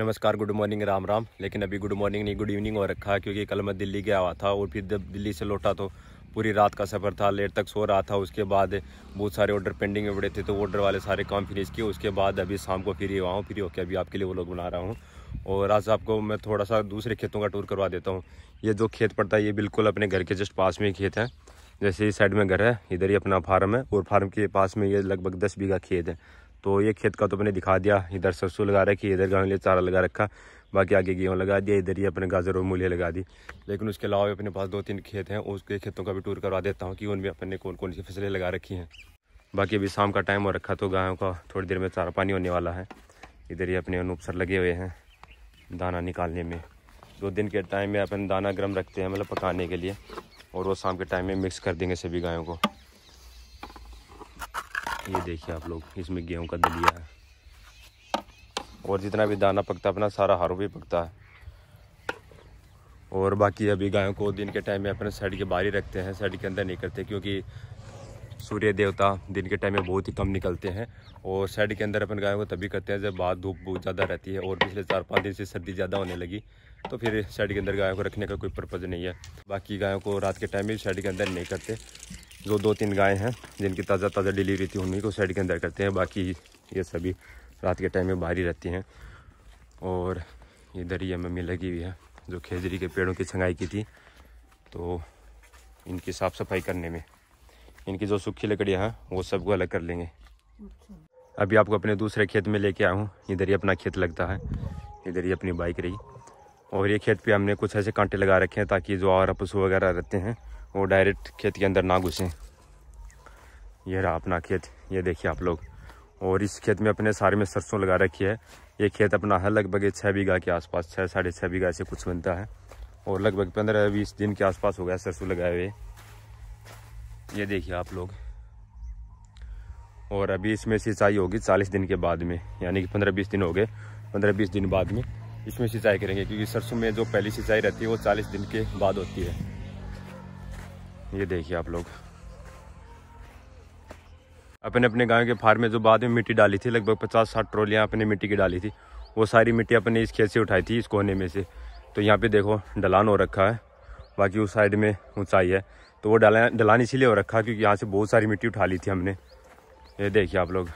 नमस्कार good morning Ram Ram लेकिन अभी गुड मॉर्निंग नहीं गुड इवनिंग हो रखा है क्योंकि कल मैं दिल्ली गया हुआ था और फिर जब दिल्ली से लौटा तो पूरी रात का सफ़र था लेट तक सो रहा था उसके बाद बहुत सारे ऑर्डर पेंडिंग में पड़े थे तो ऑर्डर वाले सारे काम फिनिश किए उसके बाद अभी शाम को फ्री हुआ हूँ फ्री होकर अभी आपके लिए वो लोग बना रहा हूँ और आज आपको मैं थोड़ा सा दूसरे खेतों का टूर करवा देता हूँ ये जो खेत पड़ता है ये बिल्कुल अपने घर के जस्ट पास में ही खेत है जैसे इस साइड में घर है इधर ही अपना फार्म है और फार्म के पास में ये लगभग दस बीघा खेत है तो ये खेत का तो मैंने दिखा दिया इधर सरसों लगा रखी इधर गाँव लिए चारा लगा रखा बाकी आगे गेहूँ लगा दिया इधर ही अपने गाजर और मूलियाँ लगा दी लेकिन उसके अलावा अपने पास दो तीन खेत हैं उसके खेतों का भी टूर करवा देता हूँ कि उनमें अपने कौन कौन सी फसलें लगा रखी हैं बाकी अभी शाम का टाइम हो रखा तो गायों का थोड़ी देर में चारा पानी होने वाला है इधर ही अपने अनुपसर लगे हुए हैं दाना निकालने में दो दिन के टाइम में अपन दाना गर्म रखते हैं मतलब पकाने के लिए और वो शाम के टाइम में मिक्स कर देंगे सभी गायों को ये देखिए आप लोग इसमें गेहूं का दलिया है और जितना भी दाना पकता है अपना सारा हारो भी पकता है और बाकी अभी गायों को दिन के टाइम में अपने साइड के बाहर ही रखते हैं साइड के अंदर नहीं करते क्योंकि सूर्य देवता दिन के टाइम में बहुत ही कम निकलते हैं और साइड के अंदर अपन गायों को तभी करते हैं जब बात धूप बहुत ज़्यादा रहती है और पिछले चार पाँच दिन से सर्दी ज़्यादा होने लगी तो फिर साइड के अंदर गायों को रखने का कोई पर्पज़ नहीं है बाकी गायों को रात के टाइम में साइड के अंदर नहीं करते जो दो तीन गाय हैं जिनकी ताज़ा ताज़ा डिलीवरी थी उन्हीं को शेड के अंदर करते हैं बाकी ये सभी रात के टाइम में बाहर ही रहती हैं और ये दरिया मम्मी लगी हुई है जो खेजरी के पेड़ों की छंगाई की थी तो इनकी साफ़ सफाई करने में इनकी जो सूखी लकड़ियाँ हैं वो सबको अलग कर लेंगे अभी आपको अपने दूसरे खेत में लेके आया हूँ इधर ही अपना खेत लगता है इधर ही अपनी बाइक रही और ये खेत पे हमने कुछ ऐसे कांटे लगा रखे हैं ताकि जो और पशु वगैरह रहते हैं वो डायरेक्ट खेत के अंदर ना घुसें यह रहा अपना खेत ये देखिए आप लोग और इस खेत में अपने सारे में सरसों लगा रखी है ये खेत अपना है लगभग छः बीघा के आसपास छः साढ़े छः बीघा से कुछ बनता है और लगभग पंद्रह बीस दिन के आसपास हो गया सरसों लगाए हुए ये देखिए आप लोग और अभी इसमें सिंचाई होगी चालीस दिन के बाद में यानी कि पंद्रह बीस दिन हो गए पंद्रह बीस दिन बाद में इसमें सिंचाई करेंगे क्योंकि सरसों में जो पहली सिंचाई रहती है वो चालीस दिन के बाद होती है ये देखिए आप लोग अपने अपने गांव के फार्म में जो बाद में मिट्टी डाली थी लगभग पचास साठ ट्रोलियाँ अपने मिट्टी की डाली थी वो सारी मिट्टी अपने इस खेत से उठाई थी इस कोने में से तो यहाँ पे देखो डलान हो रखा है बाकी उस साइड में ऊंचाई है तो वो डला डलान इसीलिए हो रखा क्योंकि यहाँ से बहुत सारी मिट्टी उठा ली थी हमने ये देखिए आप लोग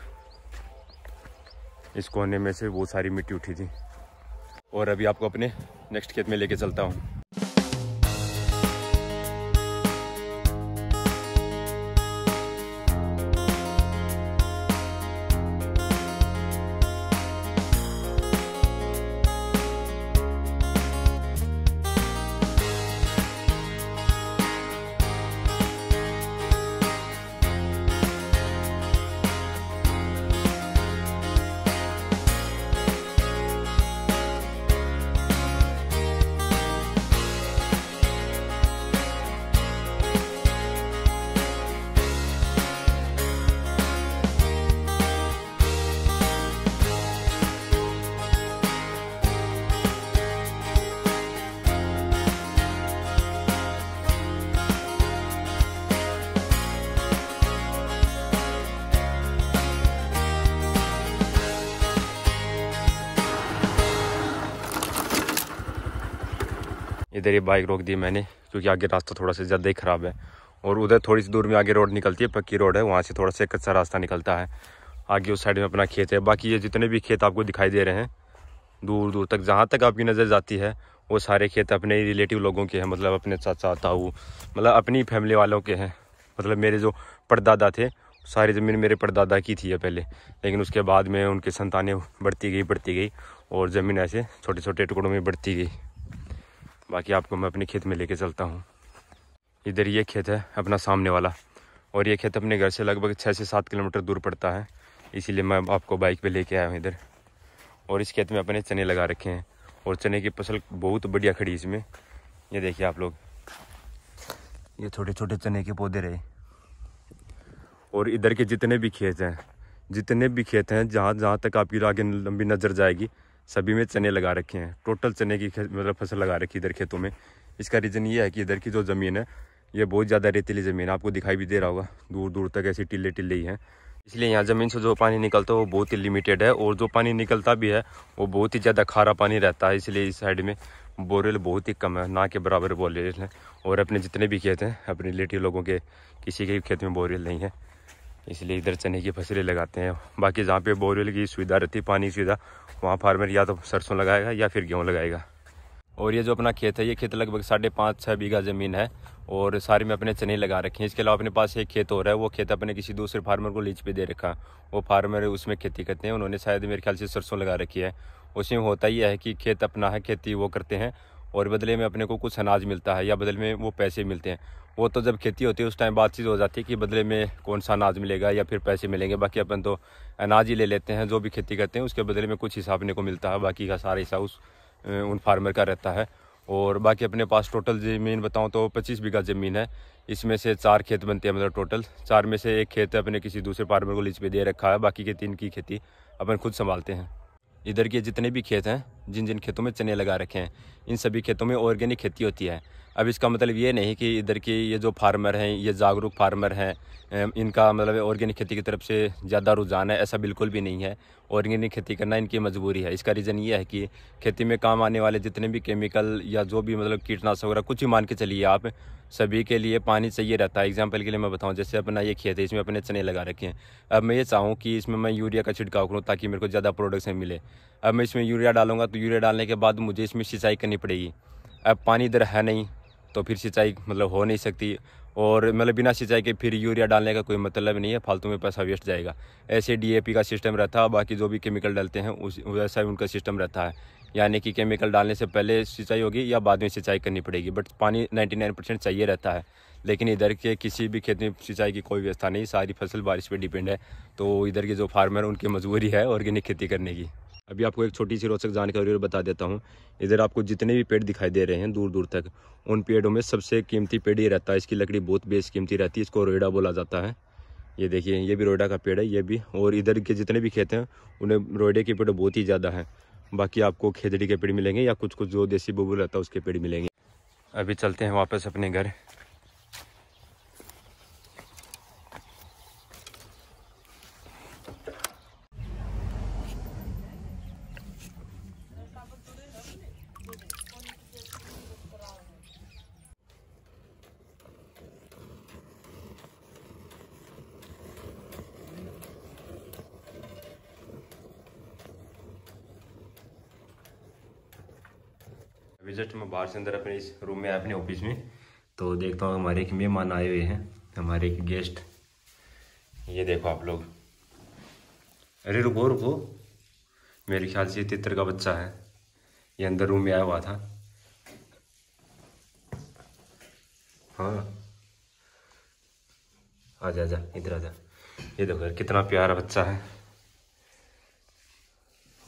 इस कोने में से बहुत सारी मिट्टी उठी थी और अभी आपको अपने नेक्स्ट खेत में लेके चलता हूँ इधर ये बाइक रोक दी मैंने क्योंकि आगे रास्ता थोड़ा सा ज़्यादा ही ख़राब है और उधर थोड़ी सी दूर में आगे रोड निकलती है पक्की रोड है वहाँ से थोड़ा सा कच्चा रास्ता निकलता है आगे उस साइड में अपना खेत है बाकी ये जितने भी खेत आपको दिखाई दे रहे हैं दूर दूर तक जहाँ तक आपकी नज़र जाती है वो सारे खेत अपने रिलेटिव लोगों के हैं मतलब अपने चाचा ताऊ मतलब अपनी फैमिली वालों के हैं मतलब मेरे जो परदादा थे सारी ज़मीन मेरे परदादा की थी पहले लेकिन उसके बाद में उनके संतानें बढ़ती गई बढ़ती गई और ज़मीन ऐसे छोटे छोटे टुकड़ों में बढ़ती गई बाकी आपको मैं अपने खेत में लेके चलता हूँ इधर ये खेत है अपना सामने वाला और ये खेत अपने घर से लगभग छः से सात किलोमीटर दूर पड़ता है इसीलिए मैं आपको बाइक पे लेके आया हूँ इधर और इस खेत में अपने चने लगा रखे हैं और चने की फसल बहुत बढ़िया खड़ी इसमें ये देखिए आप लोग ये छोटे छोटे चने के पौधे रहे और इधर के जितने भी खेत हैं जितने भी खेत हैं जहाँ जहाँ तक आपकी आगे लंबी नज़र जाएगी सभी में चने लगा रखे हैं टोटल चने की मतलब फसल लगा रखी इधर खेतों में इसका रीज़न ये है कि इधर की जो ज़मीन है ये बहुत ज़्यादा रेतीली ज़मीन है आपको दिखाई भी दे रहा होगा दूर दूर तक ऐसी टिल्ले टिल्ले ही हैं इसलिए यहाँ ज़मीन से जो पानी निकलता है वो बहुत ही लिमिटेड है और जो पानी निकलता भी है वो बहुत ही ज़्यादा खारा पानी रहता है इसलिए इस साइड में बोरेल बहुत ही कम है ना के बराबर बोरेल है और अपने जितने भी खेत हैं अपने रिलेटिव लोगों के किसी के खेत में बोरेल नहीं है इसलिए इधर चने की फसलें लगाते हैं बाकी जहाँ पे बोरवेल की सुविधा रहती है पानी की सुविधा वहाँ फार्मर या तो सरसों लगाएगा या फिर गेहूँ लगाएगा और ये जो अपना खेत है ये खेत लगभग साढ़े पाँच छः बीघा ज़मीन है और सारे में अपने चने लगा रखे हैं इसके अलावा अपने पास एक खेत हो रहा है वो खेत अपने किसी दूसरे फार्मर को लीच पे दे रखा है वो फार्मर उसमें खेती करते हैं उन्होंने शायद मेरे ख्याल से सरसों लगा रखी है उसमें होता ही है कि खेत अपना है खेती वो करते हैं और बदले में अपने को कुछ अनाज मिलता है या बदले में वो पैसे मिलते हैं वो तो जब खेती होती है उस टाइम बातचीत हो जाती है कि बदले में कौन सा अनाज मिलेगा या फिर पैसे मिलेंगे बाकी अपन तो अनाज ही ले लेते हैं जो भी खेती करते हैं उसके बदले में कुछ हिसाब अपने को मिलता है बाकी का सारा हिस्सा उस उन फार्मर का रहता है और बाकी अपने पास टोटल ज़मीन बताऊँ तो पच्चीस बीघा ज़मीन है इसमें से चार खेत बनते हैं मतलब टोटल चार में से एक खेत अपने किसी दूसरे फार्मर को लीज पर दे रखा है बाकी के तीन की खेती अपन खुद संभालते हैं इधर के जितने भी खेत हैं जिन जिन खेतों में चने लगा रखे हैं इन सभी खेतों में ऑर्गेनिक खेती होती है अब इसका मतलब ये नहीं कि इधर के ये जो फार्मर हैं ये जागरूक फार्मर हैं इनका मतलब ऑर्गेनिक खेती की तरफ से ज़्यादा रुझान है ऐसा बिल्कुल भी नहीं है ऑर्गेनिक खेती करना इनकी मजबूरी है इसका रीज़न ये है कि खेती में काम आने वाले जितने भी केमिकल या जो भी मतलब कीटनाशक वगैरह कुछ ही मान के चलिए आप सभी के लिए पानी चाहिए रहता है एग्जाम्पल के लिए मैं बताऊँ जैसे अपना ये खेत है इसमें अपने चने लगा रखे हैं अब मैं ये चाहूँ कि इसमें मैं यूरिया का छिड़काव करूँ ताकि मेरे को ज़्यादा प्रोडक्शन मिले अब मैं इसमें यूरिया डालूंगा तो यूरिया डालने के बाद मुझे इसमें सिंचाई करनी पड़ेगी अब पानी इधर है नहीं तो फिर सिंचाई मतलब हो नहीं सकती और मतलब बिना सिंचाई के फिर यूरिया डालने का कोई मतलब नहीं है फालतू में पैसा वेस्ट जाएगा ऐसे डीएपी का सिस्टम रहता है बाकी जो भी केमिकल डालते हैं उस वैसा ही उनका सिस्टम रहता है यानी कि केमिकल डालने से पहले सिंचाई होगी या बाद में सिंचाई करनी पड़ेगी बट पानी 99 परसेंट चाहिए रहता है लेकिन इधर के किसी भी खेत में सिंचाई की कोई व्यवस्था नहीं सारी फसल बारिश पर डिपेंड है तो इधर के जो फार्मर उनकी मजबूरी है ऑर्गेनिक खेती करने की अभी आपको एक छोटी सी रोचक जानकारी और बता देता हूँ इधर आपको जितने भी पेड़ दिखाई दे रहे हैं दूर दूर तक उन पेड़ों में सबसे कीमती पेड़ ही रहता है इसकी लकड़ी बहुत बेस कीमती रहती है इसको रोयडा बोला जाता है ये देखिए ये भी रोयडा का पेड़ है ये भी और इधर के जितने भी खेत हैं उन्हें रोयडे के पेड़ बहुत ही ज़्यादा हैं बाकी आपको खेजड़ी के पेड़ मिलेंगे या कुछ कुछ जो देसी बबूल रहता है उसके पेड़ मिलेंगे अभी चलते हैं वापस अपने घर अभी जस्ट मैं बाहर से अंदर अपने इस रूम में अपने ऑफिस में तो देखता हूँ हमारे एक मेहमान आए हुए हैं हमारे एक गेस्ट ये देखो आप लोग अरे रुको रुको मेरे ख्याल से तित्र का बच्चा है ये अंदर रूम में आया हुआ था हाँ आ जा जा इधर आ जा ये देखो कितना प्यारा बच्चा है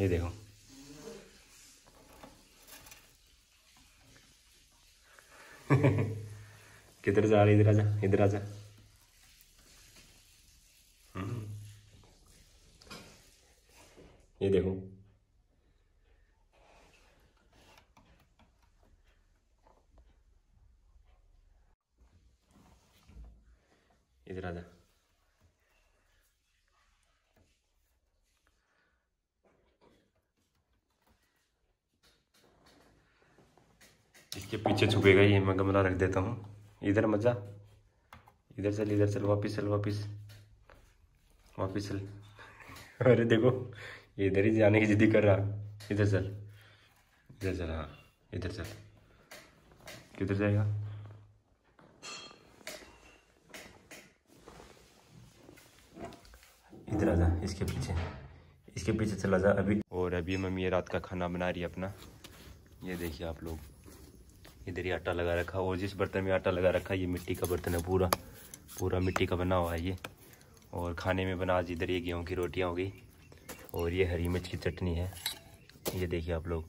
ये देखो किधर जा रहे इधर आजा इधर आजा ये देखो इधर आजा इसके पीछे छुपेगा ये मैं गमला रख देता हूँ इधर मजा इधर चल इधर चल वापिस चल वापिस वापिस चल अरे देखो इधर ही जाने की जिद्दी कर रहा इधर चल इधर चल हाँ इधर चल किधर जाएगा इधर आ जा इसके पीछे इसके पीछे चला जा अभी और अभी मम्मी ये रात का खाना बना रही है अपना ये देखिए आप लोग इधर ही आटा लगा रखा और जिस बर्तन में आटा लगा रखा ये मिट्टी का बर्तन है पूरा पूरा मिट्टी का बना हुआ है ये और खाने में बना आज इधर ये गेहूँ की रोटियाँ हो गई और ये हरी मिर्च की चटनी है ये देखिए आप लोग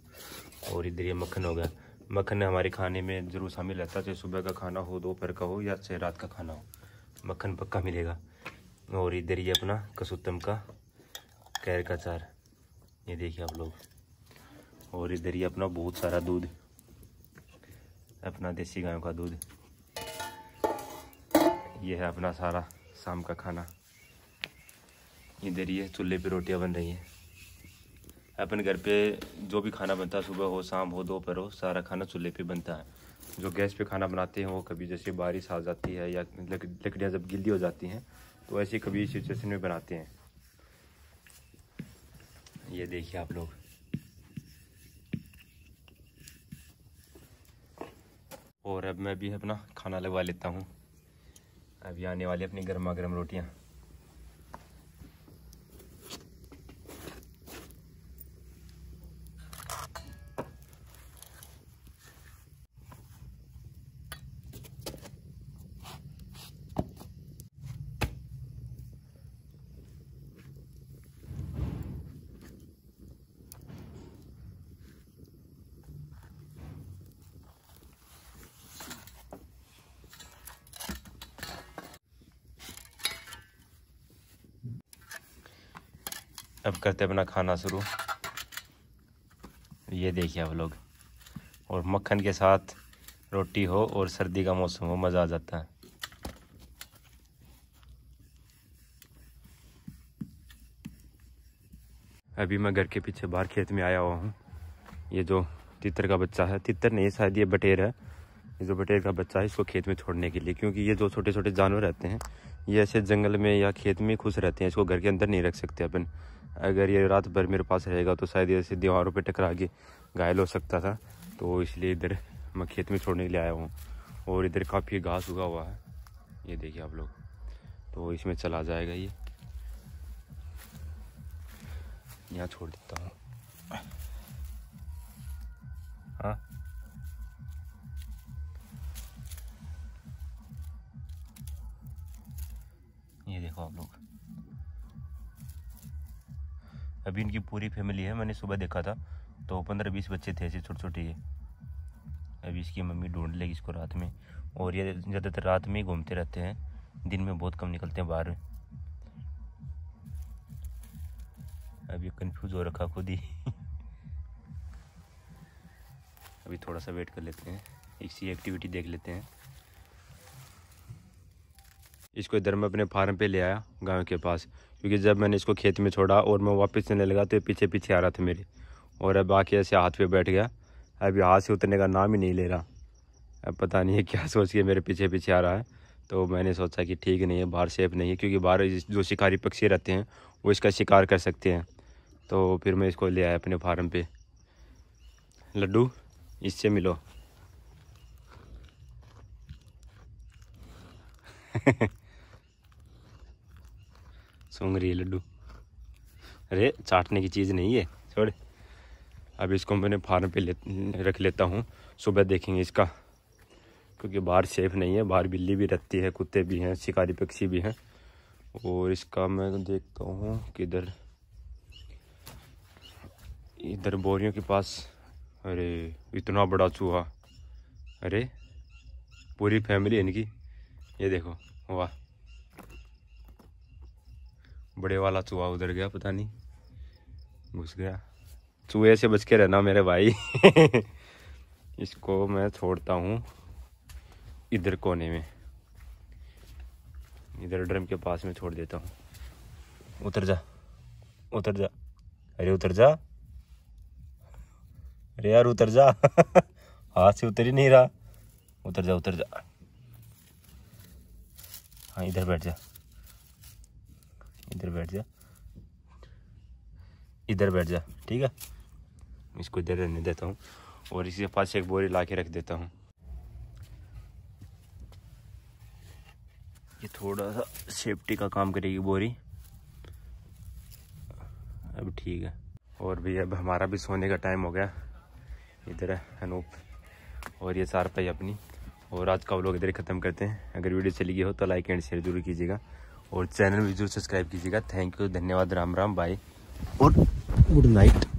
और इधर ये मक्खन हो गया मक्खन हमारे खाने में ज़रूर शामिल रहता है चाहे सुबह का खाना हो दोपहर का हो या चाहे रात का खाना हो मक्खन पक्का मिलेगा और इधर ये अपना कसुत्तम का कैर का चार ये देखिए आप लोग और इधर ये अपना बहुत सारा दूध अपना देसी गायों का दूध ये है अपना सारा शाम का खाना इधर ये चूल्हे पे रोटियां बन रही हैं अपन घर पे जो भी खाना बनता है सुबह हो शाम हो दोपहर हो सारा खाना चूल्हे पे बनता है जो गैस पे खाना बनाते हैं वो कभी जैसे बारिश आ जाती है या लकड़ियाँ जब गिली हो जाती हैं तो ऐसे कभी सिचुएशन में बनाते हैं ये देखिए आप लोग और अब मैं भी अपना खाना लगवा लेता हूँ अभी आने वाली अपनी गर्मा गर्म रोटियाँ अब करते अपना खाना शुरू ये देखिए आप लोग और मक्खन के साथ रोटी हो और सर्दी का मौसम हो मज़ा आ जाता है अभी मैं घर के पीछे बाहर खेत में आया हुआ हूँ ये जो तितर का बच्चा है तितर नहीं शायद ये बटेर है ये जो बटेर का बच्चा है इसको खेत में छोड़ने के लिए क्योंकि ये जो छोटे छोटे जानवर रहते हैं ये ऐसे जंगल में या खेत में खुश रहते हैं इसको घर के अंदर नहीं रख सकते अपन अगर ये रात भर मेरे पास रहेगा तो शायद ऐसे दीवारों पर टकरा के घायल हो सकता था तो इसलिए इधर मैं खेत में छोड़ने के लिए आया हूँ और इधर काफ़ी घास उगा हुआ है ये देखिए आप लोग तो इसमें चला जाएगा ये यहाँ छोड़ देता हूँ हाँ ये देखो आप लोग अभी इनकी पूरी फैमिली है मैंने सुबह देखा था तो पंद्रह बीस बच्चे थे ऐसे छोटे छोटे ये अभी इसकी मम्मी ढूंढ लेगी इसको रात में और ये ज़्यादातर रात में ही घूमते रहते हैं दिन में बहुत कम निकलते हैं बाहर अभी कन्फ्यूज़ हो रखा खुद ही अभी थोड़ा सा वेट कर लेते हैं इसी एक्टिविटी देख लेते हैं इसको इधर मैं अपने फार्म पे ले आया गांव के पास क्योंकि जब मैंने इसको खेत में छोड़ा और मैं वापस चलने लगा तो ये पीछे पीछे आ रहा था मेरे और अब बाकी ऐसे हाथ पे बैठ गया अब यहाँ से उतरने का नाम ही नहीं ले रहा अब पता नहीं है क्या सोच के मेरे पीछे पीछे आ रहा है तो मैंने सोचा कि ठीक नहीं है बाहर सेफ नहीं है क्योंकि बाहर जो शिकारी पक्षी रहते हैं वो इसका शिकार कर सकते हैं तो फिर मैं इसको ले आया अपने फार्म पर लड्डू इससे मिलो सोंगरी लड्डू अरे चाटने की चीज़ नहीं है छोड़ अब इसको मैंने फार्म पे ले रख लेता हूँ सुबह देखेंगे इसका क्योंकि बाहर सेफ नहीं है बाहर बिल्ली भी रहती है कुत्ते भी हैं शिकारी पक्षी भी हैं और इसका मैं तो देखता हूँ किधर इधर बोरियों के पास अरे इतना बड़ा चूहा अरे पूरी फैमिली है इनकी ये देखो वाह बड़े वाला चूहा उधर गया पता नहीं घुस गया चूहे से बच के रहना मेरे भाई इसको मैं छोड़ता हूँ इधर कोने में इधर ड्रम के पास में छोड़ देता हूँ उतर जा उतर जा अरे उतर जा अरे यार उतर जा हाथ से उतर ही नहीं रहा उतर जा उतर जा हाँ इधर बैठ जा इधर बैठ जा इधर बैठ जा ठीक है इसको इधर रहने देता हूँ और इसी के पास एक बोरी ला के रख देता हूँ ये थोड़ा सा सेफ्टी का काम करेगी बोरी अब ठीक है और भी अब हमारा भी सोने का टाइम हो गया इधर है अनूप और ये सार पाई अपनी और आज का व्लॉग इधर ख़त्म करते हैं अगर वीडियो चली गई हो तो लाइक एंड शेयर जरूर कीजिएगा और चैनल भी जरूर सब्सक्राइब कीजिएगा थैंक यू धन्यवाद राम राम बाय और गुड नाइट